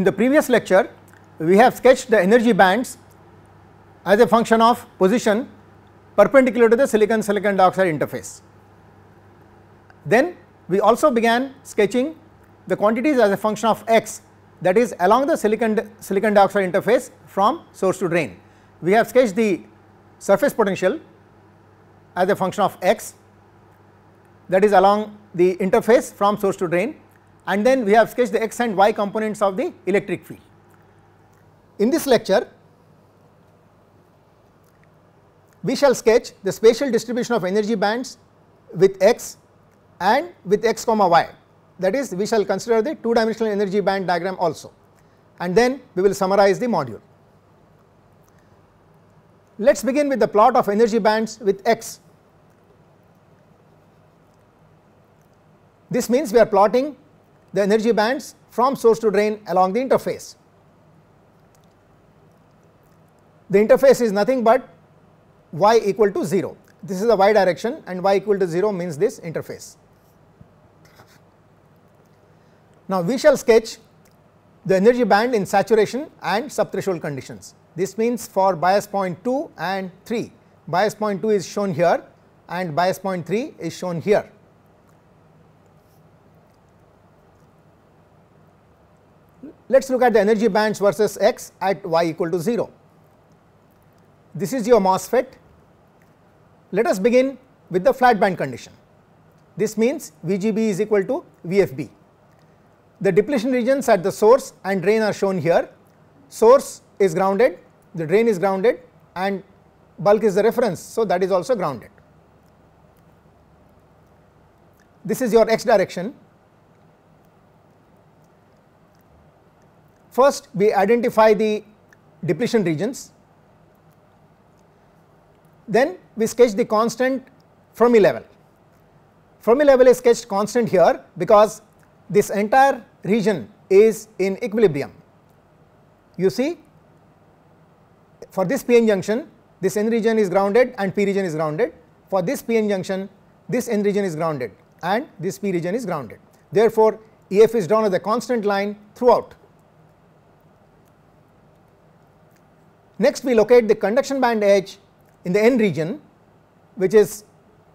In the previous lecture, we have sketched the energy bands as a function of position perpendicular to the silicon silicon dioxide interface. Then we also began sketching the quantities as a function of x that is along the silicon silicon dioxide interface from source to drain. We have sketched the surface potential as a function of x that is along the interface from source to drain and then we have sketched the x and y components of the electric field. In this lecture, we shall sketch the spatial distribution of energy bands with x and with x comma y that is we shall consider the two dimensional energy band diagram also and then we will summarize the module. Let us begin with the plot of energy bands with x. This means we are plotting the energy bands from source to drain along the interface. The interface is nothing but y equal to 0. This is the y direction and y equal to 0 means this interface. Now, we shall sketch the energy band in saturation and subthreshold conditions. This means for bias point 2 and 3. Bias point 2 is shown here and bias point 3 is shown here. Let us look at the energy bands versus x at y equal to 0. This is your MOSFET. Let us begin with the flat band condition. This means VGB is equal to VFB. The depletion regions at the source and drain are shown here. Source is grounded, the drain is grounded and bulk is the reference. So, that is also grounded. This is your x direction First, we identify the depletion regions. Then we sketch the constant Fermi level. Fermi level is sketched constant here because this entire region is in equilibrium. You see for this p-n junction this n region is grounded and p region is grounded. For this p-n junction this n region is grounded and this p region is grounded. Therefore, EF is drawn as a constant line throughout Next we locate the conduction band edge in the N region which is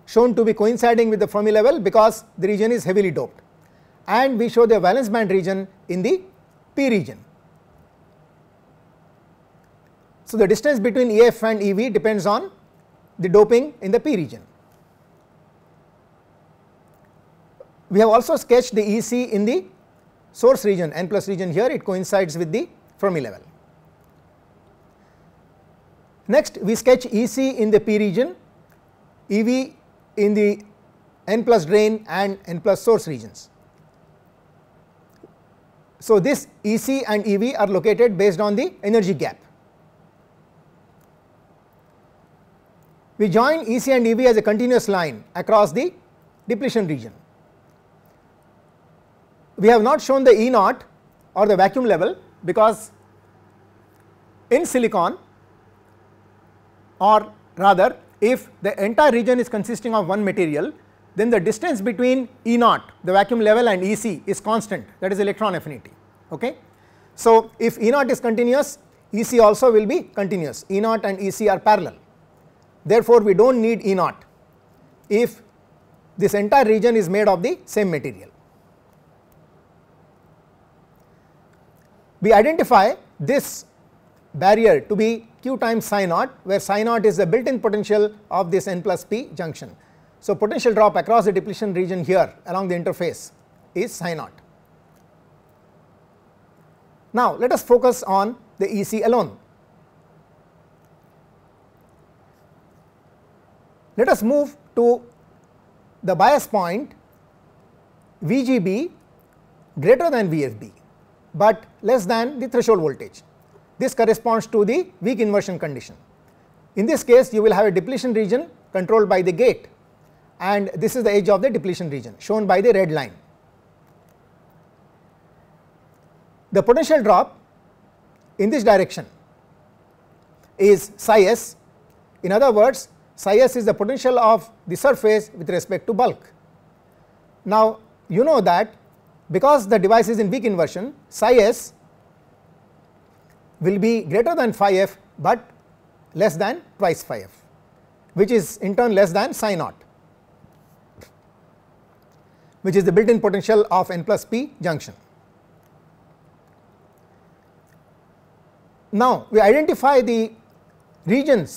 shown to be coinciding with the Fermi level because the region is heavily doped and we show the valence band region in the P region. So, the distance between EF and EV depends on the doping in the P region. We have also sketched the EC in the source region n plus region here it coincides with the Fermi level. Next we sketch EC in the P region, EV in the N plus drain and N plus source regions. So, this EC and EV are located based on the energy gap. We join EC and EV as a continuous line across the depletion region. We have not shown the E naught or the vacuum level because in silicon or rather if the entire region is consisting of one material then the distance between E naught the vacuum level and EC is constant that is electron affinity okay. So if E naught is continuous EC also will be continuous E naught and EC are parallel therefore we do not need E naught if this entire region is made of the same material. We identify this barrier to be q times psi naught where psi naught is the built-in potential of this n plus p junction. So potential drop across the depletion region here along the interface is psi naught. Now let us focus on the EC alone. Let us move to the bias point VGB greater than VFB but less than the threshold voltage. This corresponds to the weak inversion condition. In this case, you will have a depletion region controlled by the gate and this is the edge of the depletion region shown by the red line. The potential drop in this direction is psi s. In other words, psi s is the potential of the surface with respect to bulk. Now, you know that because the device is in weak inversion, psi s will be greater than phi f but less than twice phi f which is in turn less than psi naught which is the built in potential of n plus p junction. Now we identify the regions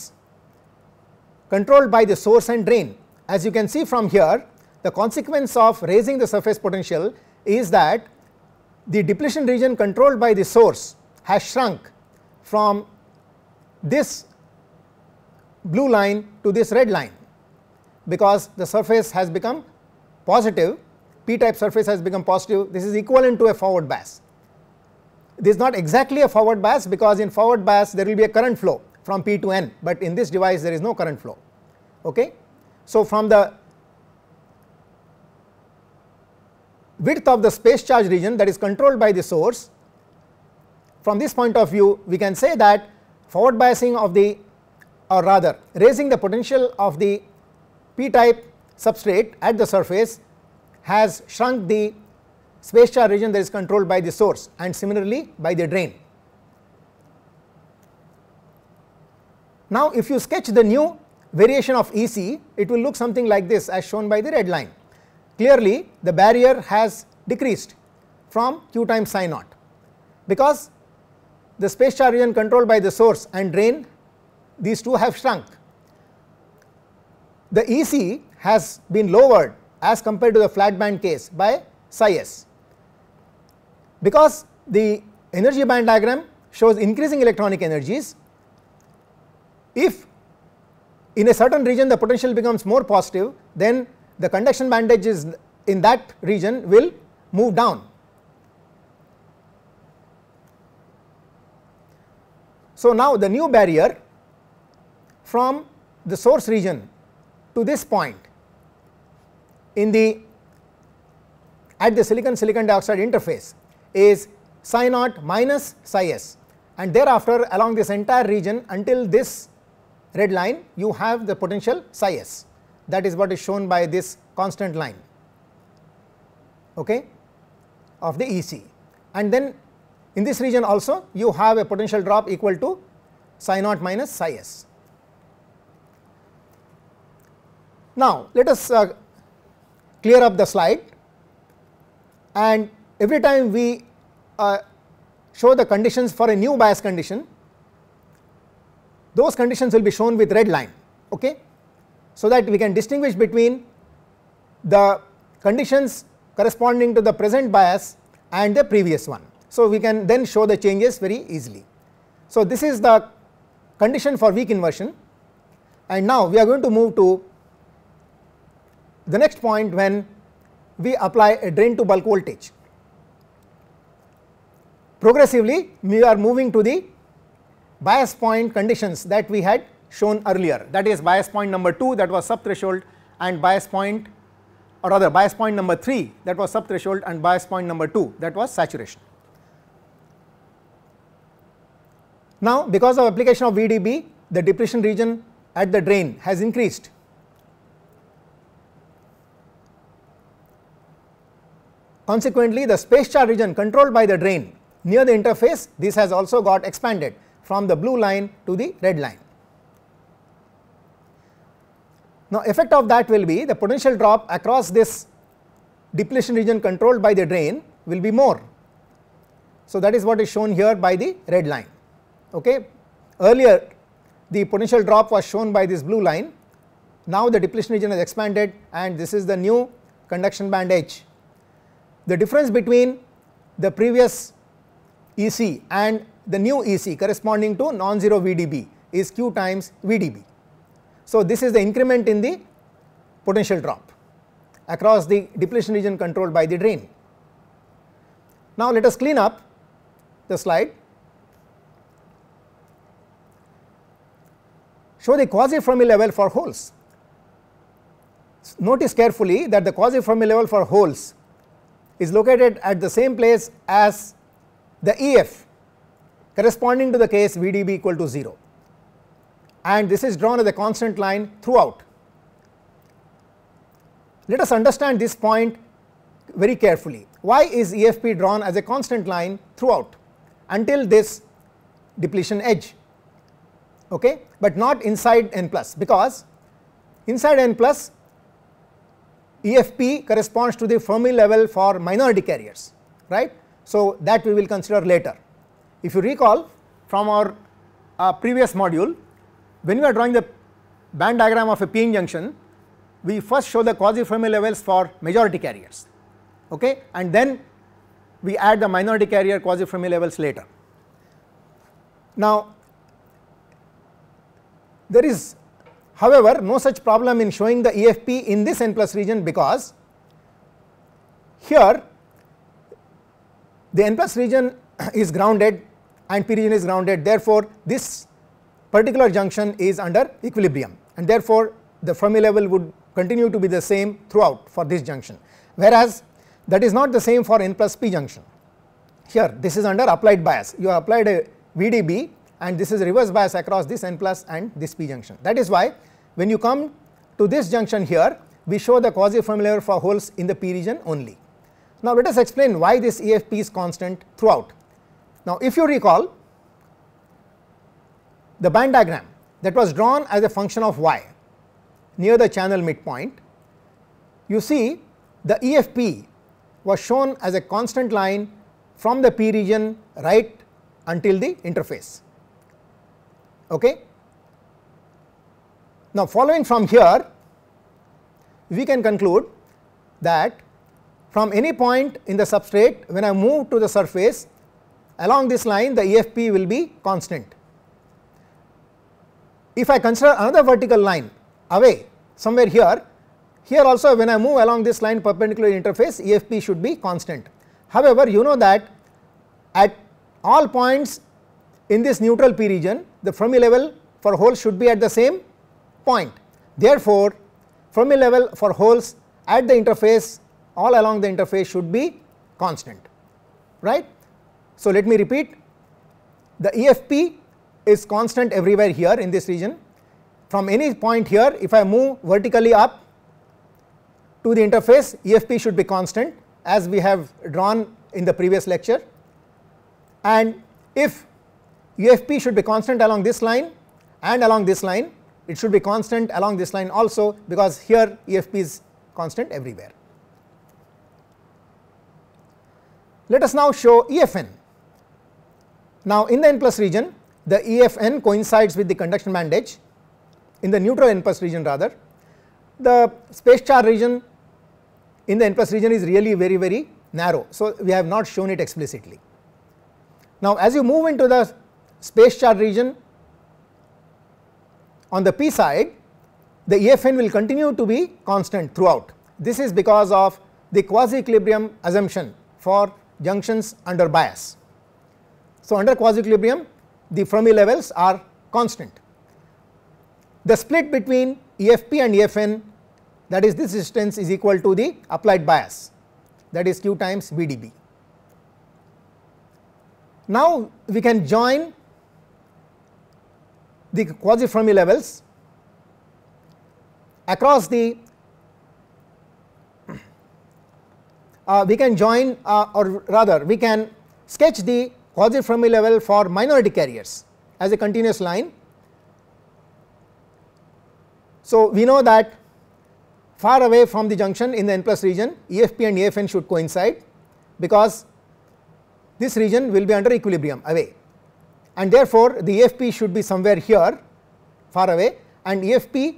controlled by the source and drain as you can see from here the consequence of raising the surface potential is that the depletion region controlled by the source has shrunk from this blue line to this red line because the surface has become positive p type surface has become positive this is equivalent to a forward bias. This is not exactly a forward bias because in forward bias there will be a current flow from p to n but in this device there is no current flow okay. So from the width of the space charge region that is controlled by the source from this point of view we can say that forward biasing of the or rather raising the potential of the p type substrate at the surface has shrunk the space charge region that is controlled by the source and similarly by the drain. Now if you sketch the new variation of EC it will look something like this as shown by the red line. Clearly the barrier has decreased from q times psi naught because the space charge region controlled by the source and drain these two have shrunk. The EC has been lowered as compared to the flat band case by psi s. Because the energy band diagram shows increasing electronic energies, if in a certain region the potential becomes more positive, then the conduction bandage is in that region will move down So, now the new barrier from the source region to this point in the at the silicon silicon dioxide interface is psi naught minus psi s and thereafter along this entire region until this red line you have the potential psi s that is what is shown by this constant line okay, of the EC and then in this region also you have a potential drop equal to psi naught minus psi s. Now, let us uh, clear up the slide and every time we uh, show the conditions for a new bias condition, those conditions will be shown with red line okay so that we can distinguish between the conditions corresponding to the present bias and the previous one so, we can then show the changes very easily. So, this is the condition for weak inversion and now we are going to move to the next point when we apply a drain to bulk voltage. Progressively we are moving to the bias point conditions that we had shown earlier that is bias point number 2 that was sub threshold and bias point or rather bias point number 3 that was sub threshold and bias point number 2 that was saturation. Now because of application of VDB the depletion region at the drain has increased. Consequently the space charge region controlled by the drain near the interface this has also got expanded from the blue line to the red line. Now effect of that will be the potential drop across this depletion region controlled by the drain will be more. So that is what is shown here by the red line. Okay. Earlier the potential drop was shown by this blue line. Now the depletion region is expanded and this is the new conduction band edge. The difference between the previous EC and the new EC corresponding to non-zero VDB is Q times VDB. So this is the increment in the potential drop across the depletion region controlled by the drain. Now let us clean up the slide So the quasi-Fermi level for holes. Notice carefully that the quasi-Fermi level for holes is located at the same place as the EF corresponding to the case VDB equal to 0 and this is drawn as a constant line throughout. Let us understand this point very carefully. Why is EFP drawn as a constant line throughout until this depletion edge? okay, but not inside n plus because inside n plus EFP corresponds to the Fermi level for minority carriers right. So, that we will consider later. If you recall from our uh, previous module when we are drawing the band diagram of a p-n junction we first show the quasi Fermi levels for majority carriers okay and then we add the minority carrier quasi Fermi levels later. Now there is however no such problem in showing the EFP in this n plus region because here the n plus region is grounded and p region is grounded therefore this particular junction is under equilibrium and therefore the Fermi level would continue to be the same throughout for this junction whereas that is not the same for n plus p junction here this is under applied bias you have applied a VDB and this is reverse bias across this N plus and this P junction. That is why when you come to this junction here, we show the quasi-familiar for holes in the P region only. Now let us explain why this EFP is constant throughout. Now if you recall the band diagram that was drawn as a function of y near the channel midpoint, you see the EFP was shown as a constant line from the P region right until the interface. Okay. Now, following from here we can conclude that from any point in the substrate when I move to the surface along this line the EFP will be constant. If I consider another vertical line away somewhere here, here also when I move along this line perpendicular interface EFP should be constant. However, you know that at all points in this neutral P region the Fermi level for holes should be at the same point. Therefore, Fermi level for holes at the interface all along the interface should be constant right. So, let me repeat the EFP is constant everywhere here in this region from any point here if I move vertically up to the interface EFP should be constant as we have drawn in the previous lecture and if UFP should be constant along this line and along this line. It should be constant along this line also because here UFP is constant everywhere. Let us now show EFN. Now in the n plus region the EFN coincides with the conduction band edge. in the neutral n plus region rather. The space charge region in the n plus region is really very very narrow. So, we have not shown it explicitly. Now, as you move into the space charge region. On the p side, the EFN will continue to be constant throughout. This is because of the quasi equilibrium assumption for junctions under bias. So, under quasi equilibrium the Fermi levels are constant. The split between EFP and EFN that is this distance is equal to the applied bias that is q times VDB. Now, we can join the quasi Fermi levels across the uh, we can join uh, or rather we can sketch the quasi Fermi level for minority carriers as a continuous line. So, we know that far away from the junction in the n plus region EFP and EFN should coincide because this region will be under equilibrium away and therefore, the EFP should be somewhere here far away and EFP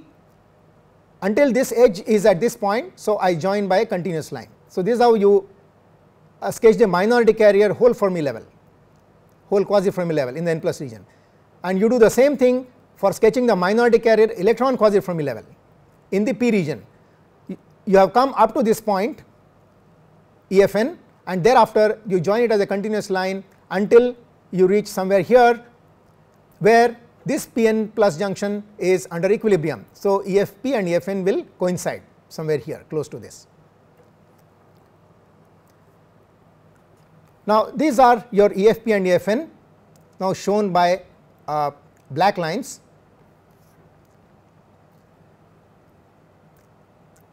until this edge is at this point. So, I join by a continuous line. So, this is how you uh, sketch the minority carrier whole Fermi level whole quasi Fermi level in the n plus region and you do the same thing for sketching the minority carrier electron quasi Fermi level in the p region. You have come up to this point EFN and thereafter you join it as a continuous line until you reach somewhere here where this PN plus junction is under equilibrium. So, EFP and EFN will coincide somewhere here close to this. Now, these are your EFP and EFN now shown by uh, black lines.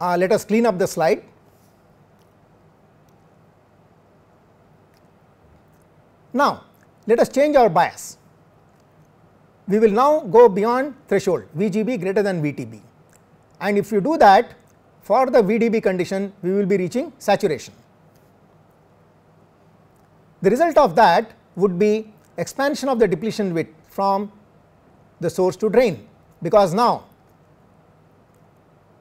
Uh, let us clean up the slide. Now, let us change our bias. We will now go beyond threshold VGB greater than VTB and if you do that for the VDB condition we will be reaching saturation. The result of that would be expansion of the depletion width from the source to drain because now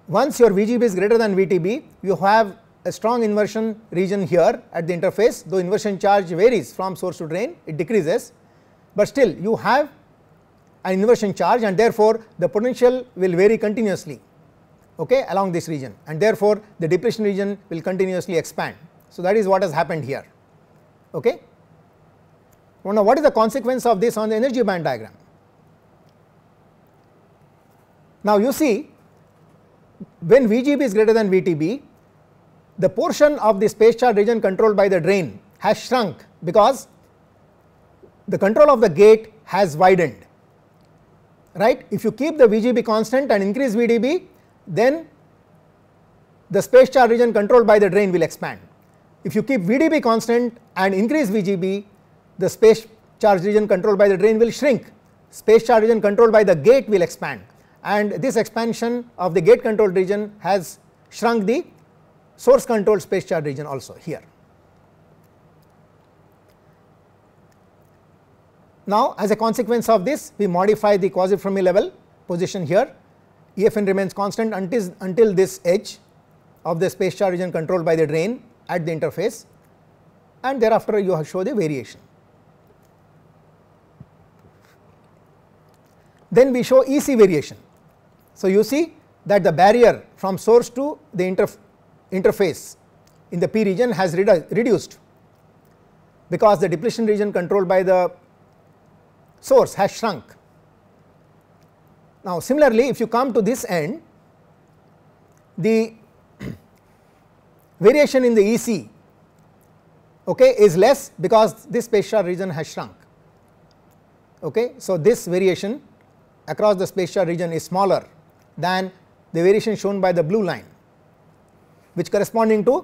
once your VGB is greater than VTB you have a strong inversion region here at the interface though inversion charge varies from source to drain it decreases, but still you have an inversion charge and therefore, the potential will vary continuously okay, along this region and therefore, the depletion region will continuously expand. So, that is what has happened here. Okay. Well, now, what is the consequence of this on the energy band diagram? Now, you see when VGB is greater than VTB the portion of the space charge region controlled by the drain has shrunk because the control of the gate has widened right if you keep the vgb constant and increase vdb then the space charge region controlled by the drain will expand if you keep vdb constant and increase vgb the space charge region controlled by the drain will shrink space charge region controlled by the gate will expand and this expansion of the gate controlled region has shrunk the source controlled space charge region also here. Now, as a consequence of this we modify the quasi Fermi level position here EFN remains constant until, until this edge of the space charge region controlled by the drain at the interface and thereafter you show the variation. Then we show EC variation. So, you see that the barrier from source to the interface in the P region has redu reduced because the depletion region controlled by the source has shrunk. Now, similarly, if you come to this end, the variation in the EC okay, is less because this space region has shrunk. Okay. So, this variation across the space region is smaller than the variation shown by the blue line which corresponding to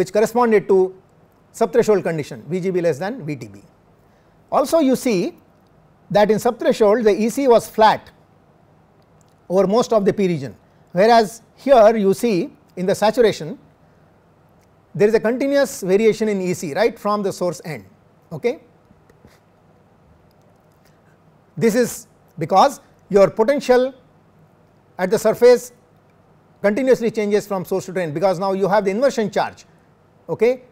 which corresponded to subthreshold condition VGB less than VTB. Also you see that in subthreshold the EC was flat over most of the P region whereas here you see in the saturation there is a continuous variation in EC right from the source end okay. This is because your potential at the surface continuously changes from source to drain because now you have the inversion charge okay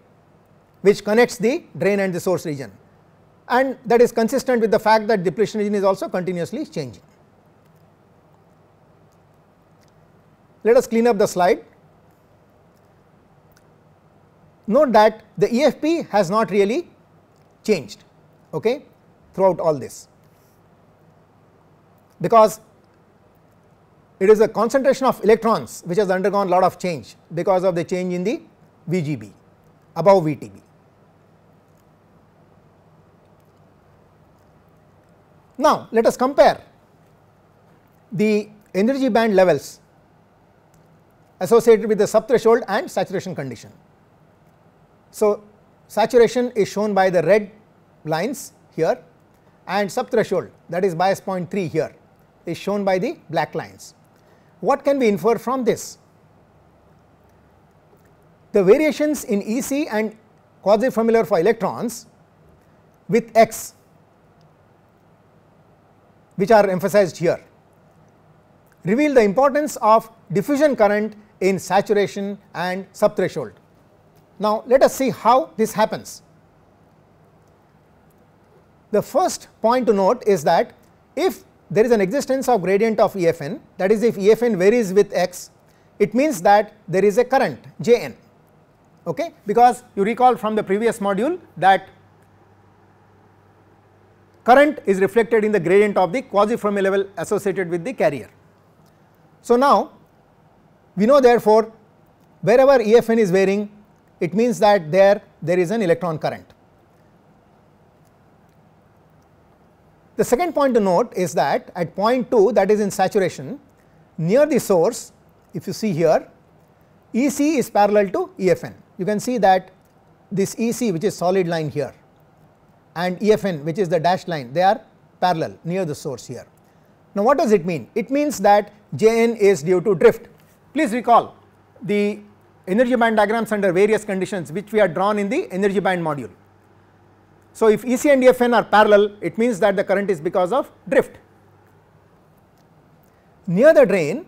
which connects the drain and the source region and that is consistent with the fact that depletion region is also continuously changing. Let us clean up the slide. Note that the EFP has not really changed okay, throughout all this because it is a concentration of electrons which has undergone lot of change because of the change in the VGB above VTB. Now let us compare the energy band levels associated with the subthreshold and saturation condition. So saturation is shown by the red lines here and subthreshold that is bias point 3 here is shown by the black lines. What can we infer from this? The variations in EC and quasi-familiar for electrons with x which are emphasized here reveal the importance of diffusion current in saturation and subthreshold. Now, let us see how this happens. The first point to note is that if there is an existence of gradient of EFN that is if EFN varies with x it means that there is a current Jn okay because you recall from the previous module that current is reflected in the gradient of the quasi Fermi level associated with the carrier. So now we know therefore wherever EFN is varying it means that there there is an electron current The second point to note is that at point 2 that is in saturation near the source if you see here EC is parallel to EFN. You can see that this EC which is solid line here and EFN which is the dashed line they are parallel near the source here. Now what does it mean? It means that Jn is due to drift. Please recall the energy band diagrams under various conditions which we are drawn in the energy band module. So, if EC and EFN are parallel it means that the current is because of drift. Near the drain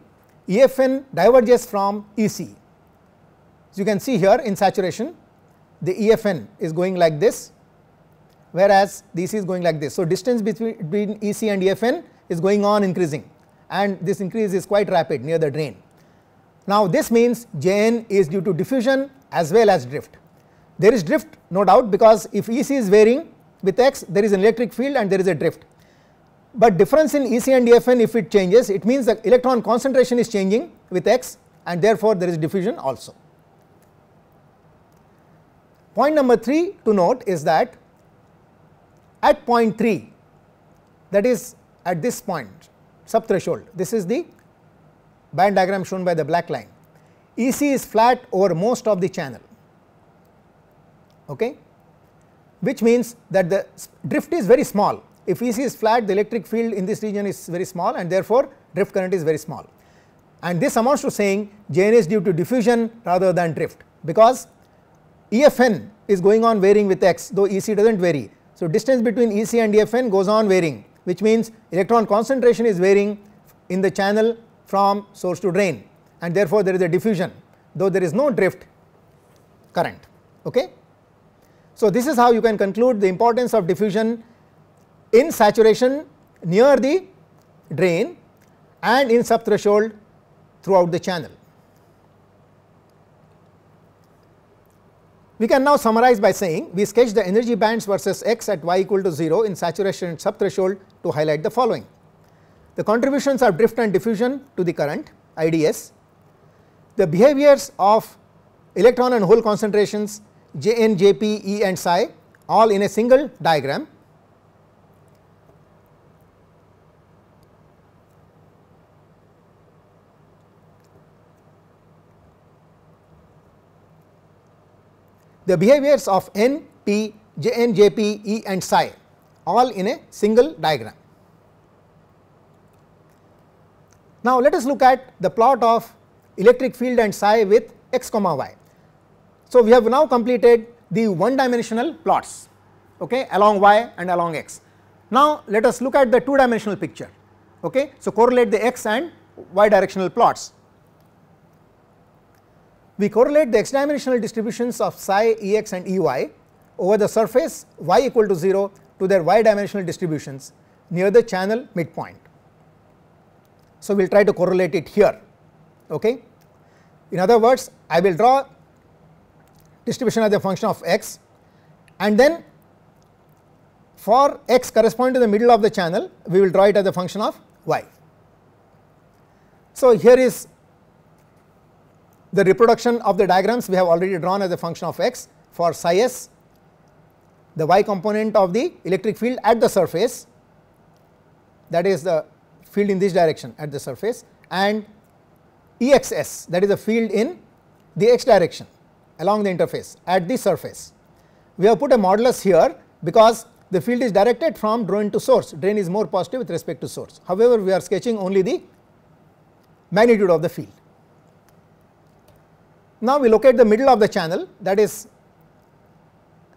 EFN diverges from EC. So, you can see here in saturation the EFN is going like this whereas the EC is going like this. So, distance between, between EC and EFN is going on increasing and this increase is quite rapid near the drain. Now, this means JN is due to diffusion as well as drift. There is drift no doubt because if EC is varying with x there is an electric field and there is a drift. But difference in EC and EFN if it changes it means the electron concentration is changing with x and therefore there is diffusion also. Point number 3 to note is that at point 3 that is at this point sub threshold this is the band diagram shown by the black line EC is flat over most of the channel okay which means that the drift is very small if EC is flat the electric field in this region is very small and therefore drift current is very small and this amounts to saying JN is due to diffusion rather than drift because EFN is going on varying with x though EC does not vary. So, distance between EC and EFN goes on varying which means electron concentration is varying in the channel from source to drain and therefore, there is a diffusion though there is no drift current. Okay? So this is how you can conclude the importance of diffusion in saturation near the drain and in subthreshold throughout the channel. We can now summarize by saying we sketch the energy bands versus x at y equal to 0 in saturation and subthreshold to highlight the following. The contributions of drift and diffusion to the current IDS, the behaviors of electron and hole concentrations Jn, Jp, E and psi all in a single diagram. The behaviors of n, p, jn, jp, e and psi all in a single diagram. Now, let us look at the plot of electric field and psi with x comma y. So we have now completed the one dimensional plots okay along y and along x. Now let us look at the two dimensional picture okay so correlate the x and y directional plots. We correlate the x dimensional distributions of psi ex and ey over the surface y equal to 0 to their y dimensional distributions near the channel midpoint. So we will try to correlate it here okay. In other words I will draw distribution as a function of x and then for x corresponding to the middle of the channel we will draw it as a function of y. So, here is the reproduction of the diagrams we have already drawn as a function of x for psi s the y component of the electric field at the surface that is the field in this direction at the surface and Exs that is the field in the x direction along the interface at the surface. We have put a modulus here because the field is directed from drain to source, drain is more positive with respect to source. However, we are sketching only the magnitude of the field. Now, we locate the middle of the channel that is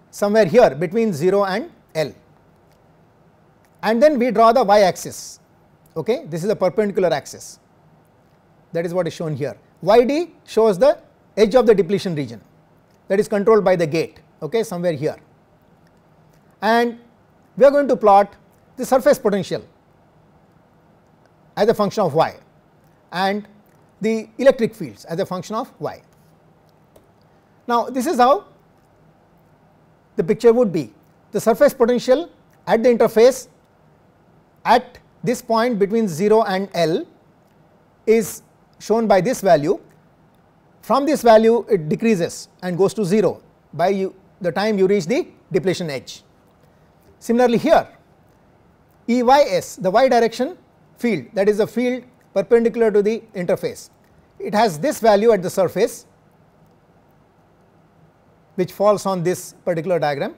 somewhere here between 0 and L and then we draw the y axis. Okay? This is the perpendicular axis that is what is shown here. Yd shows the edge of the depletion region that is controlled by the gate okay somewhere here and we are going to plot the surface potential as a function of y and the electric fields as a function of y. Now, this is how the picture would be the surface potential at the interface at this point between 0 and L is shown by this value from this value it decreases and goes to 0 by you, the time you reach the depletion edge. Similarly here EYS the y direction field that is a field perpendicular to the interface. It has this value at the surface which falls on this particular diagram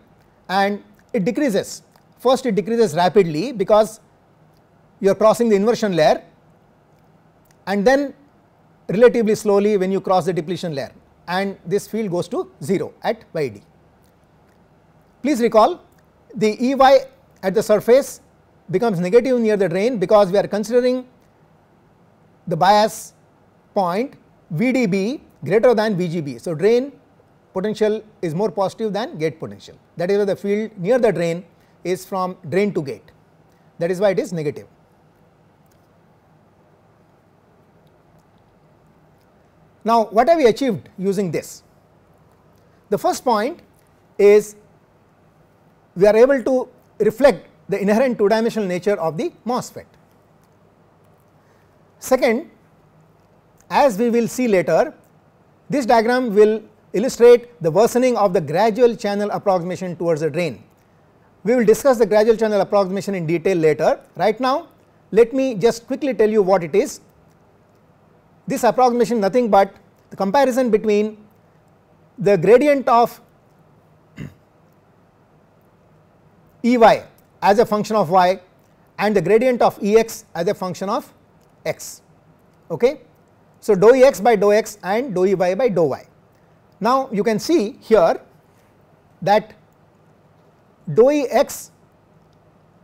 and it decreases. First it decreases rapidly because you are crossing the inversion layer and then relatively slowly when you cross the depletion layer and this field goes to 0 at yd. Please recall the Ey at the surface becomes negative near the drain because we are considering the bias point VDB greater than VGB. So, drain potential is more positive than gate potential that is why the field near the drain is from drain to gate that is why it is negative. Now, what have we achieved using this? The first point is we are able to reflect the inherent two dimensional nature of the MOSFET. Second, as we will see later, this diagram will illustrate the worsening of the gradual channel approximation towards the drain. We will discuss the gradual channel approximation in detail later. Right now, let me just quickly tell you what it is this approximation nothing but the comparison between the gradient of Ey as a function of y and the gradient of Ex as a function of x. Okay. So, dou Ex by dou x and dou Ey by dou y. Now, you can see here that dou Ex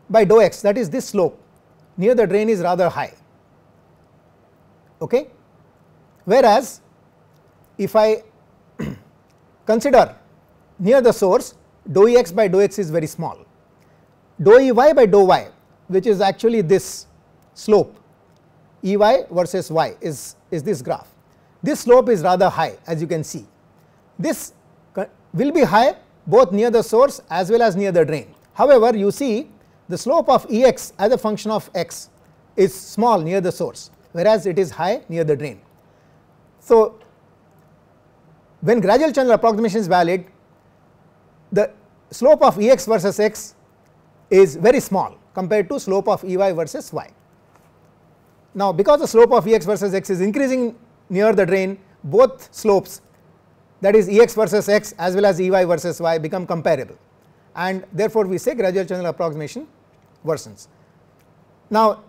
by dou x that is this slope near the drain is rather high. Okay. Whereas, if I consider near the source dou E x by dou x is very small, dou E y by dou y which is actually this slope E y versus y is, is this graph. This slope is rather high as you can see. This will be high both near the source as well as near the drain. However, you see the slope of E x as a function of x is small near the source whereas it is high near the drain. So, when gradual channel approximation is valid, the slope of Ex versus x is very small compared to slope of Ey versus y. Now, because the slope of Ex versus x is increasing near the drain, both slopes that is Ex versus x as well as Ey versus y become comparable and therefore, we say gradual channel approximation worsens. Now,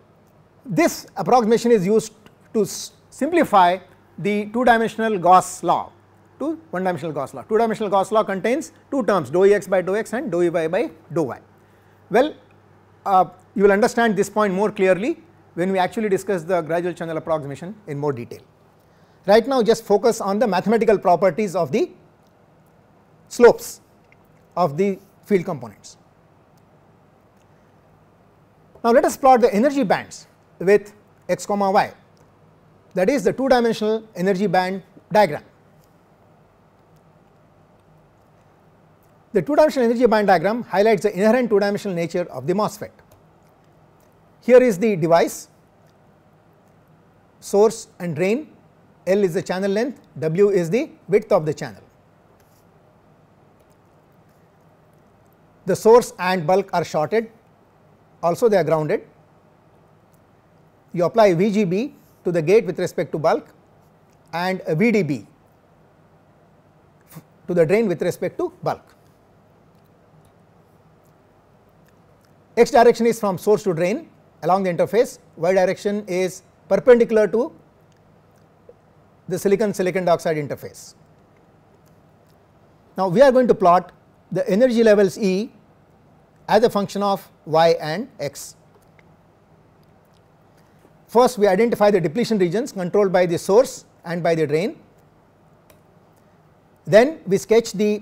this approximation is used to simplify the two dimensional Gauss law to one dimensional Gauss law. Two dimensional Gauss law contains two terms dou x by dou x and dou y by dou y. Well, uh, you will understand this point more clearly when we actually discuss the gradual channel approximation in more detail. Right now just focus on the mathematical properties of the slopes of the field components. Now let us plot the energy bands with x comma y that is the two dimensional energy band diagram. The two dimensional energy band diagram highlights the inherent two dimensional nature of the MOSFET. Here is the device, source and drain, L is the channel length, W is the width of the channel. The source and bulk are shorted, also they are grounded. You apply VGB to the gate with respect to bulk and a VDB to the drain with respect to bulk. X direction is from source to drain along the interface, Y direction is perpendicular to the silicon silicon dioxide interface. Now, we are going to plot the energy levels E as a function of Y and X. First we identify the depletion regions controlled by the source and by the drain. Then we sketch the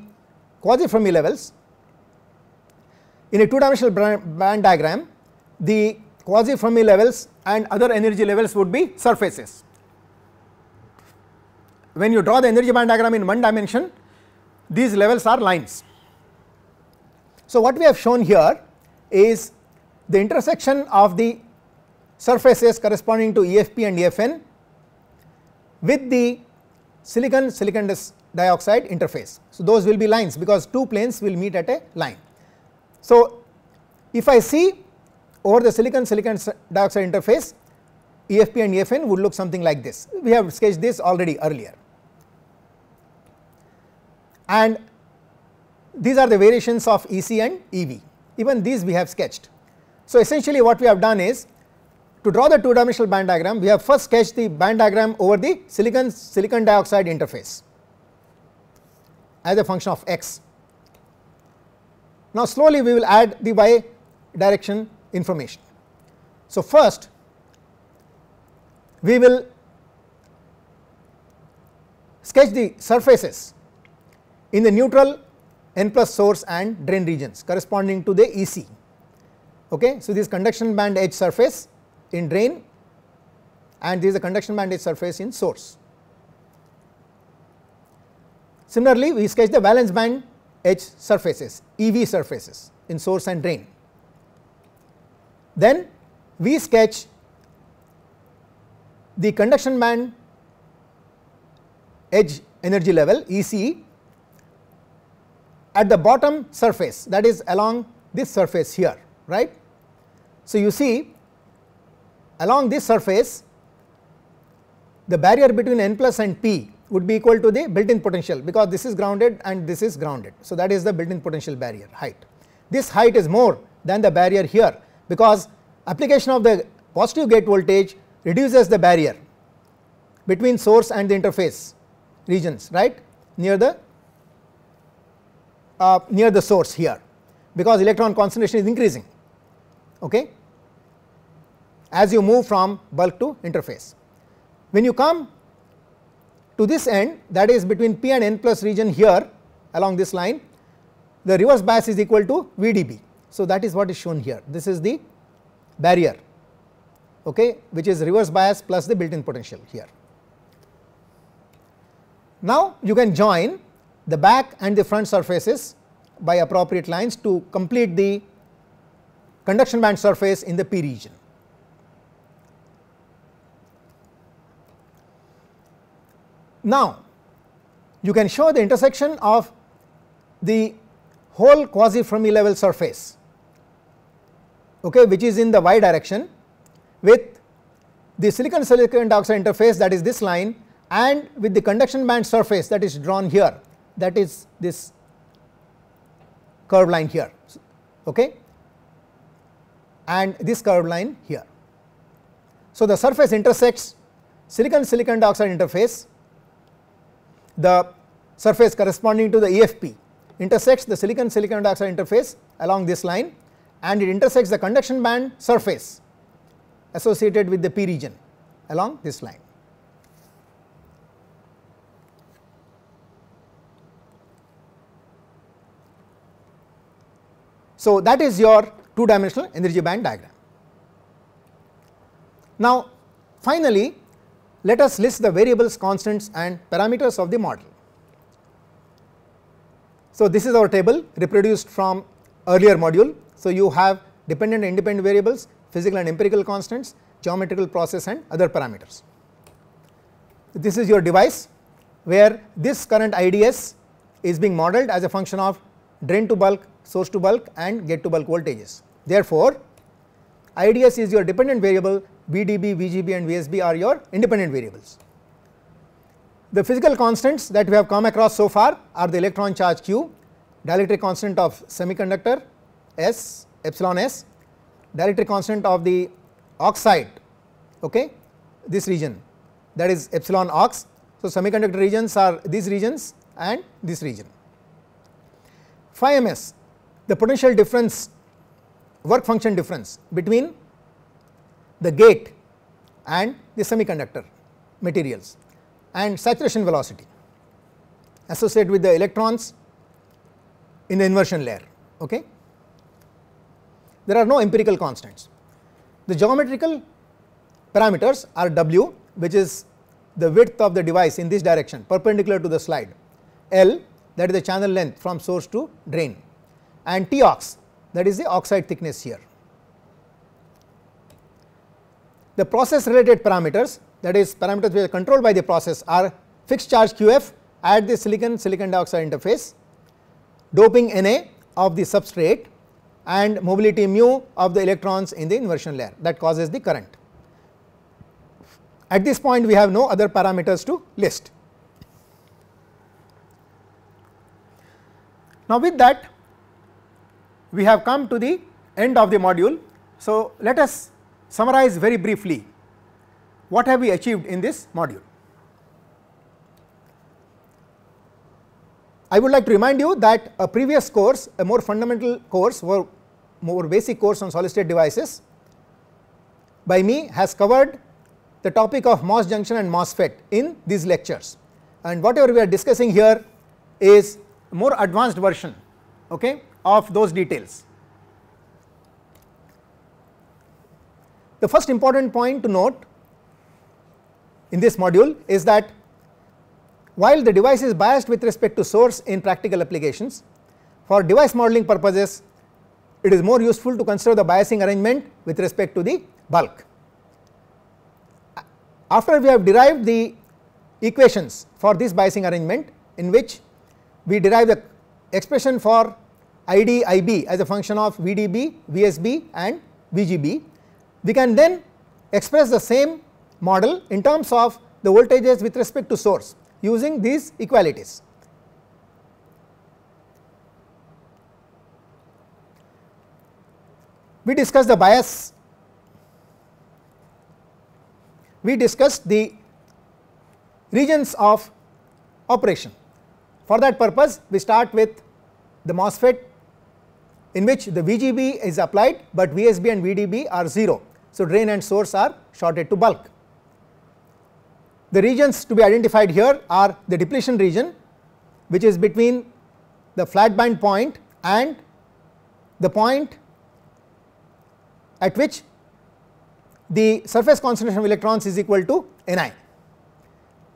quasi Fermi levels. In a two dimensional band diagram the quasi Fermi levels and other energy levels would be surfaces. When you draw the energy band diagram in one dimension these levels are lines. So, what we have shown here is the intersection of the surfaces corresponding to EFP and EFN with the silicon silicon dioxide interface. So, those will be lines because two planes will meet at a line. So, if I see over the silicon silicon dioxide interface EFP and EFN would look something like this. We have sketched this already earlier. And these are the variations of EC and EV even these we have sketched. So, essentially what we have done is to draw the two-dimensional band diagram, we have first sketched the band diagram over the silicon silicon dioxide interface as a function of x. Now slowly we will add the y direction information. So first we will sketch the surfaces in the neutral n plus source and drain regions corresponding to the EC. Okay? So, this conduction band edge surface in drain and this is a conduction bandage surface in source. Similarly, we sketch the valence band edge surfaces, EV surfaces in source and drain. Then we sketch the conduction band edge energy level EC at the bottom surface that is along this surface here, right. So, you see along this surface the barrier between n plus and p would be equal to the built in potential because this is grounded and this is grounded. So, that is the built in potential barrier height. This height is more than the barrier here because application of the positive gate voltage reduces the barrier between source and the interface regions right near the uh, near the source here because electron concentration is increasing okay as you move from bulk to interface. When you come to this end that is between P and N plus region here along this line the reverse bias is equal to VDB. So, that is what is shown here this is the barrier okay, which is reverse bias plus the built in potential here. Now, you can join the back and the front surfaces by appropriate lines to complete the conduction band surface in the P region. Now, you can show the intersection of the whole quasi Fermi level surface okay, which is in the y direction with the silicon silicon dioxide interface that is this line and with the conduction band surface that is drawn here that is this curved line here okay and this curved line here so the surface intersects silicon silicon dioxide interface the surface corresponding to the EFP intersects the silicon silicon dioxide interface along this line and it intersects the conduction band surface associated with the P region along this line. So, that is your two dimensional energy band diagram. Now, finally, let us list the variables, constants and parameters of the model. So, this is our table reproduced from earlier module. So, you have dependent and independent variables, physical and empirical constants, geometrical process and other parameters. This is your device where this current IDS is being modeled as a function of drain to bulk, source to bulk and get to bulk voltages. Therefore, IDS is your dependent variable VDB, VGB and VSB are your independent variables. The physical constants that we have come across so far are the electron charge q, dielectric constant of semiconductor S epsilon S, dielectric constant of the oxide okay, this region that is epsilon ox. So, semiconductor regions are these regions and this region. Phi ms the potential difference work function difference between the gate and the semiconductor materials and saturation velocity associated with the electrons in the inversion layer. Okay? There are no empirical constants. The geometrical parameters are W which is the width of the device in this direction perpendicular to the slide, L that is the channel length from source to drain and T ox, that is the oxide thickness here. the process related parameters that is parameters which are controlled by the process are fixed charge QF at the silicon silicon dioxide interface, doping Na of the substrate and mobility mu of the electrons in the inversion layer that causes the current. At this point we have no other parameters to list. Now with that we have come to the end of the module. So let us summarize very briefly what have we achieved in this module. I would like to remind you that a previous course, a more fundamental course or more basic course on solid state devices by me has covered the topic of MOS junction and MOSFET in these lectures and whatever we are discussing here is more advanced version okay, of those details. The first important point to note in this module is that while the device is biased with respect to source in practical applications, for device modeling purposes it is more useful to consider the biasing arrangement with respect to the bulk. After we have derived the equations for this biasing arrangement in which we derive the expression for ID IB as a function of VDB, VSB and VGB we can then express the same model in terms of the voltages with respect to source using these equalities. We discussed the bias, we discussed the regions of operation. For that purpose, we start with the MOSFET in which the VGB is applied but VSB and VDB are 0. So, drain and source are shorted to bulk. The regions to be identified here are the depletion region which is between the flat band point and the point at which the surface concentration of electrons is equal to Ni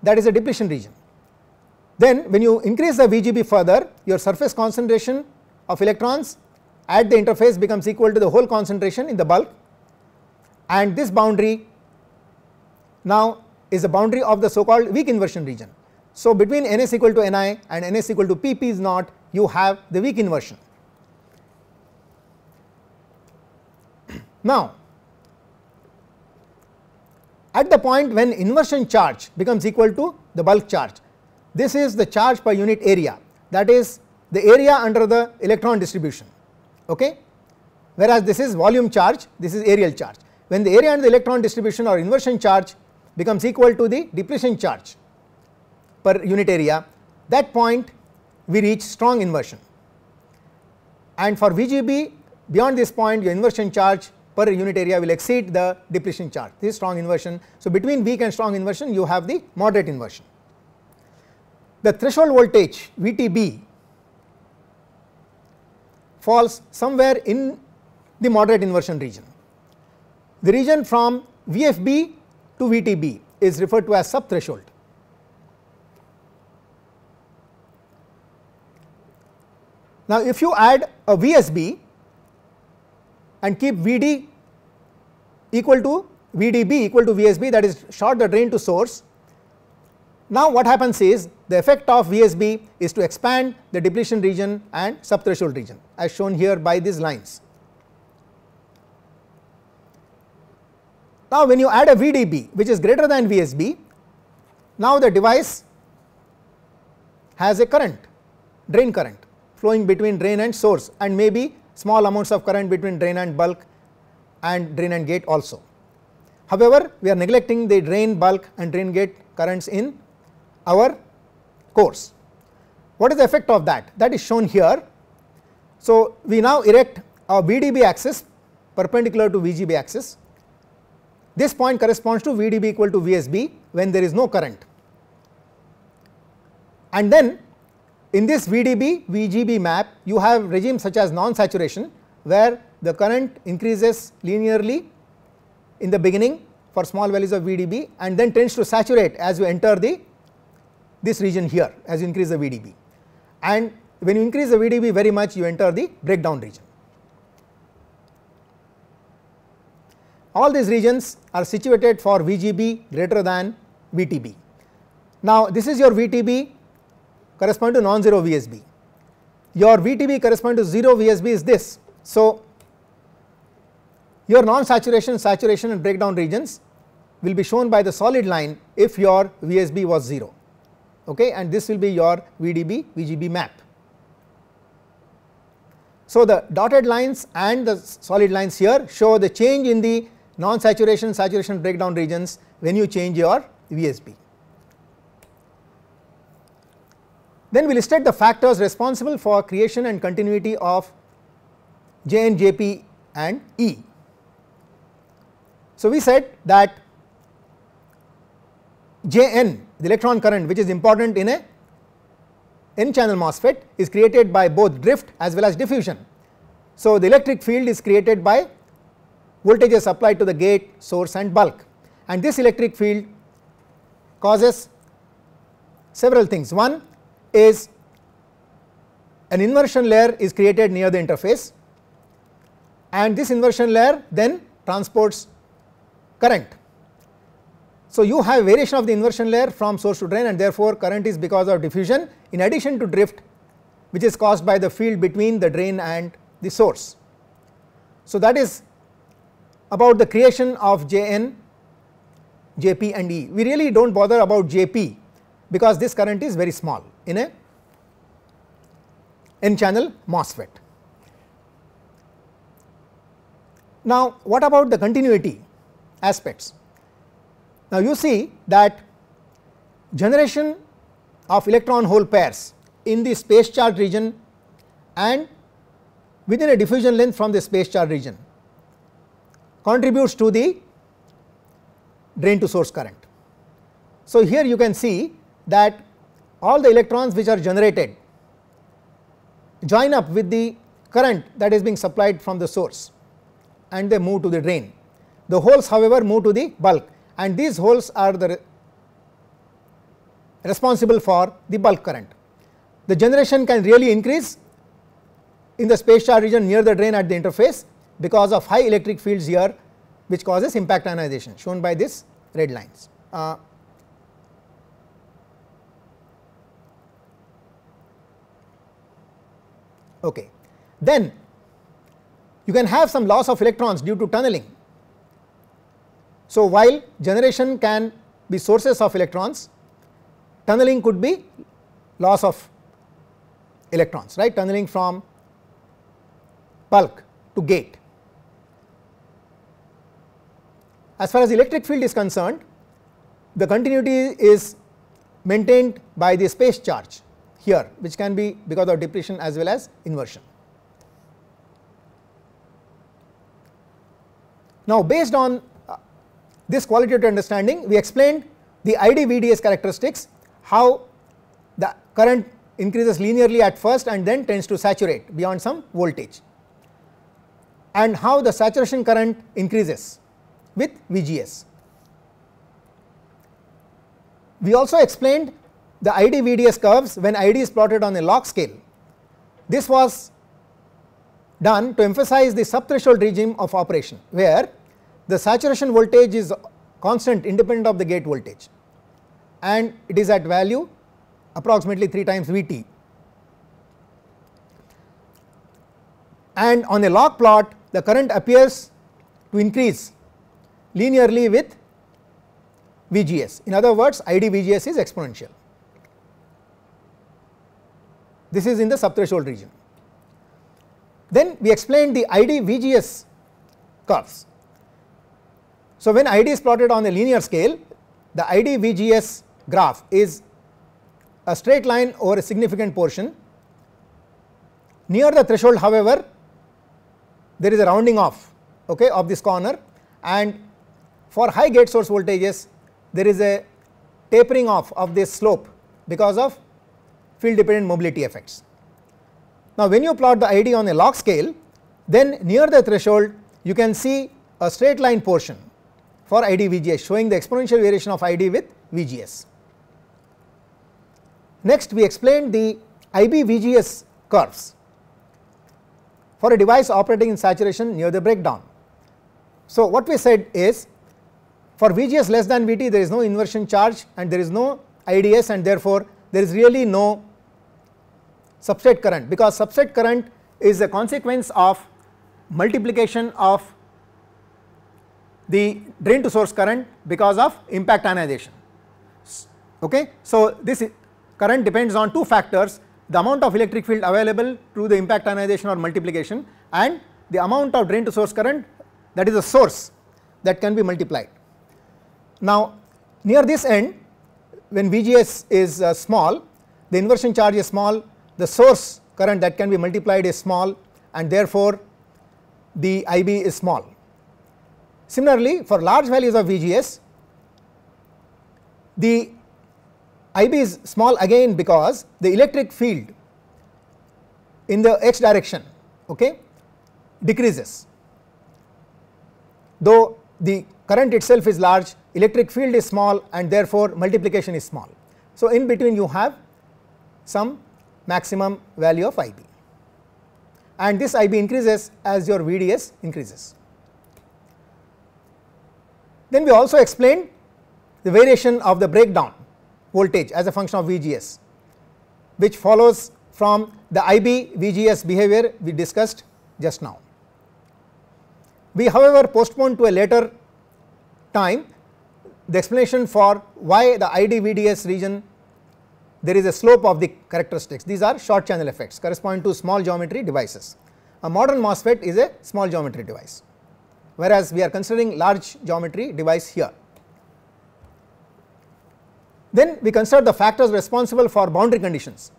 that is a depletion region. Then when you increase the VGB further your surface concentration of electrons at the interface becomes equal to the whole concentration in the bulk and this boundary now is the boundary of the so called weak inversion region. So, between n s equal to n i and n s equal to p p is not you have the weak inversion. Now, at the point when inversion charge becomes equal to the bulk charge, this is the charge per unit area that is the area under the electron distribution okay whereas this is volume charge this is aerial charge when the area and the electron distribution or inversion charge becomes equal to the depletion charge per unit area that point we reach strong inversion and for VGB beyond this point your inversion charge per unit area will exceed the depletion charge this is strong inversion. So, between weak and strong inversion you have the moderate inversion. The threshold voltage VTB falls somewhere in the moderate inversion region. The region from VFB to VTB is referred to as subthreshold. Now, if you add a VSB and keep VD equal to VDB equal to VSB that is short the drain to source now what happens is the effect of VSB is to expand the depletion region and subthreshold region as shown here by these lines. Now when you add a VDB which is greater than VSB, now the device has a current, drain current flowing between drain and source and maybe small amounts of current between drain and bulk and drain and gate also. However, we are neglecting the drain bulk and drain gate currents in our course. What is the effect of that? That is shown here. So, we now erect our VDB axis perpendicular to VGB axis. This point corresponds to VDB equal to VSB when there is no current. And then in this VDB VGB map you have regimes such as non-saturation where the current increases linearly in the beginning for small values of VDB and then tends to saturate as you enter the this region here as you increase the VDB and when you increase the VDB very much you enter the breakdown region. All these regions are situated for VGB greater than VTB. Now this is your VTB correspond to non-zero VSB. Your VTB correspond to 0 VSB is this. So your non-saturation, saturation and breakdown regions will be shown by the solid line if your VSB was 0 okay, and this will be your VDB VGB map. So, the dotted lines and the solid lines here show the change in the non saturation saturation breakdown regions when you change your VSB. Then we listed the factors responsible for creation and continuity of J and JP and E. So, we said that J n the electron current which is important in a n channel MOSFET is created by both drift as well as diffusion. So, the electric field is created by voltages applied to the gate, source and bulk and this electric field causes several things. One is an inversion layer is created near the interface and this inversion layer then transports current so you have variation of the inversion layer from source to drain and therefore current is because of diffusion in addition to drift which is caused by the field between the drain and the source. So that is about the creation of Jn, Jp and E. We really do not bother about Jp because this current is very small in a n channel MOSFET. Now what about the continuity aspects? Now, you see that generation of electron hole pairs in the space charge region and within a diffusion length from the space charge region contributes to the drain to source current. So, here you can see that all the electrons which are generated join up with the current that is being supplied from the source and they move to the drain. The holes however move to the bulk and these holes are the re responsible for the bulk current. The generation can really increase in the space charge region near the drain at the interface because of high electric fields here which causes impact ionization shown by these red lines. Uh, okay. Then you can have some loss of electrons due to tunneling so, while generation can be sources of electrons, tunneling could be loss of electrons right tunneling from bulk to gate. As far as electric field is concerned the continuity is maintained by the space charge here which can be because of depletion as well as inversion. Now based on this qualitative understanding we explained the ID VDS characteristics, how the current increases linearly at first and then tends to saturate beyond some voltage and how the saturation current increases with VGS. We also explained the ID VDS curves when ID is plotted on a log scale. This was done to emphasize the subthreshold regime of operation where the saturation voltage is constant independent of the gate voltage and it is at value approximately 3 times Vt. And on a log plot the current appears to increase linearly with VGS. In other words ID VGS is exponential. This is in the subthreshold region. Then we explained the ID VGS curves. So, when ID is plotted on a linear scale, the ID VGS graph is a straight line over a significant portion. Near the threshold however, there is a rounding off okay, of this corner and for high gate source voltages there is a tapering off of this slope because of field dependent mobility effects. Now, when you plot the ID on a log scale then near the threshold you can see a straight line portion for ID VGS showing the exponential variation of ID with VGS. Next we explained the IB VGS curves for a device operating in saturation near the breakdown. So, what we said is for VGS less than VT there is no inversion charge and there is no IDS and therefore, there is really no substrate current because substrate current is a consequence of multiplication of the drain to source current because of impact ionization. Okay, so this current depends on two factors the amount of electric field available through the impact ionization or multiplication and the amount of drain to source current that is the source that can be multiplied. Now near this end when VGS is uh, small the inversion charge is small the source current that can be multiplied is small and therefore the IB is small Similarly, for large values of VGS, the IB is small again because the electric field in the x direction okay, decreases. Though the current itself is large, electric field is small and therefore multiplication is small. So, in between you have some maximum value of IB and this IB increases as your VDS increases. Then we also explained the variation of the breakdown voltage as a function of VGS which follows from the IB VGS behavior we discussed just now. We however postponed to a later time the explanation for why the ID VDS region there is a slope of the characteristics these are short channel effects correspond to small geometry devices. A modern MOSFET is a small geometry device whereas we are considering large geometry device here. Then we consider the factors responsible for boundary conditions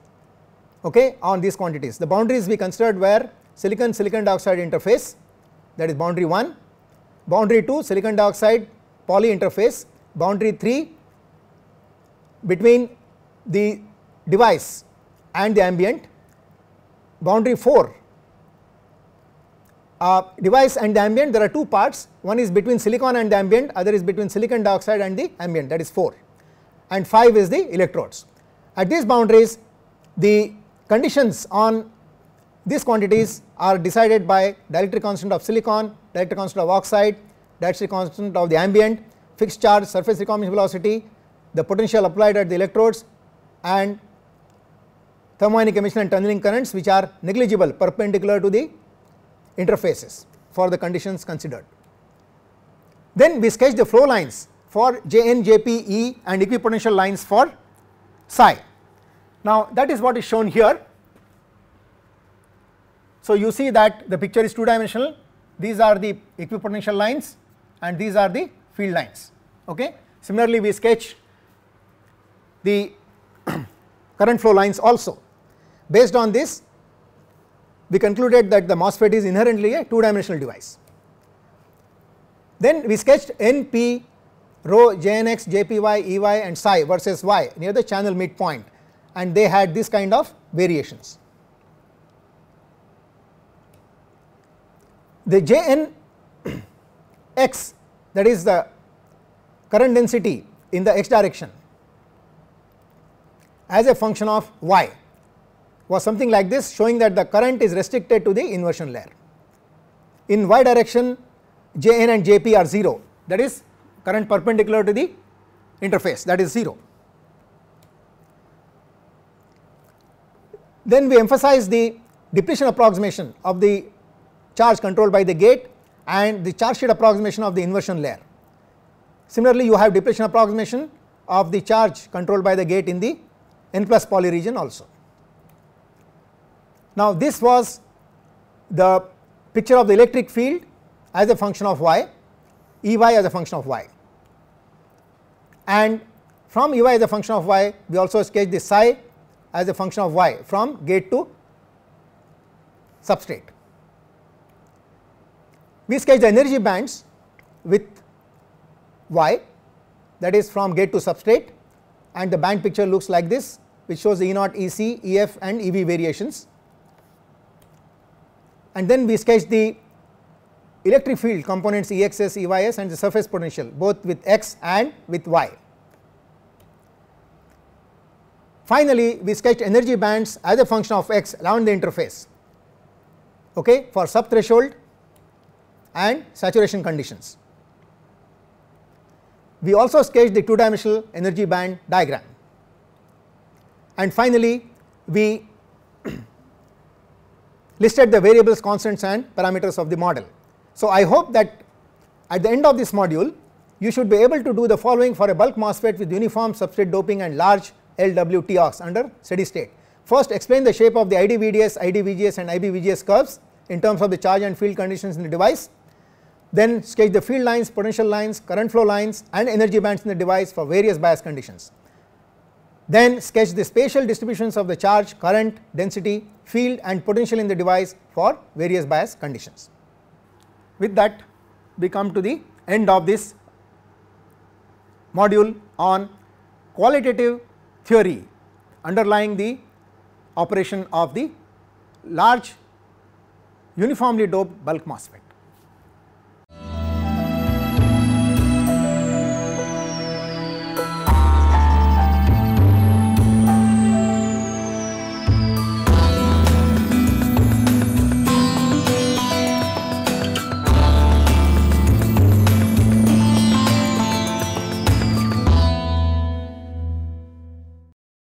okay, on these quantities. The boundaries we considered were silicon silicon dioxide interface that is boundary 1, boundary 2 silicon dioxide poly interface, boundary 3 between the device and the ambient, boundary 4 uh, device and the ambient there are two parts one is between silicon and the ambient other is between silicon dioxide and the ambient that is 4 and 5 is the electrodes. At these boundaries the conditions on these quantities are decided by dielectric constant of silicon, dielectric constant of oxide, dielectric constant of the ambient, fixed charge, surface recombination velocity, the potential applied at the electrodes and thermionic emission and tunneling currents which are negligible perpendicular to the interfaces for the conditions considered. Then we sketch the flow lines for Jn, Jp, E and equipotential lines for psi. Now that is what is shown here. So you see that the picture is two dimensional, these are the equipotential lines and these are the field lines. Okay. Similarly, we sketch the current flow lines also. Based on this we concluded that the MOSFET is inherently a two dimensional device. Then we sketched n, p, rho, jnx, jpy, ey and psi versus y near the channel midpoint and they had this kind of variations. The j n that is the current density in the x direction as a function of y was something like this showing that the current is restricted to the inversion layer. In y direction Jn and Jp are 0 that is current perpendicular to the interface that is 0. Then we emphasize the depletion approximation of the charge controlled by the gate and the charge sheet approximation of the inversion layer. Similarly, you have depletion approximation of the charge controlled by the gate in the n plus poly region also. Now this was the picture of the electric field as a function of y, as a function of y. And from Ey as a function of y, we also sketch the psi as a function of y from gate to substrate. We sketch the energy bands with y that is from gate to substrate and the band picture looks like this which shows e naught, E c, E f, and EV variations and then we sketch the electric field components Exs, Eys and the surface potential both with x and with y. Finally, we sketch energy bands as a function of x around the interface okay, for subthreshold and saturation conditions. We also sketch the two dimensional energy band diagram and finally, we listed the variables, constants and parameters of the model. So, I hope that at the end of this module you should be able to do the following for a bulk MOSFET with uniform substrate doping and large ox under steady state. First explain the shape of the ID-VGS, and IB-VGS curves in terms of the charge and field conditions in the device. Then sketch the field lines, potential lines, current flow lines and energy bands in the device for various bias conditions. Then sketch the spatial distributions of the charge, current, density, field and potential in the device for various bias conditions. With that we come to the end of this module on qualitative theory underlying the operation of the large uniformly doped bulk MOSFET.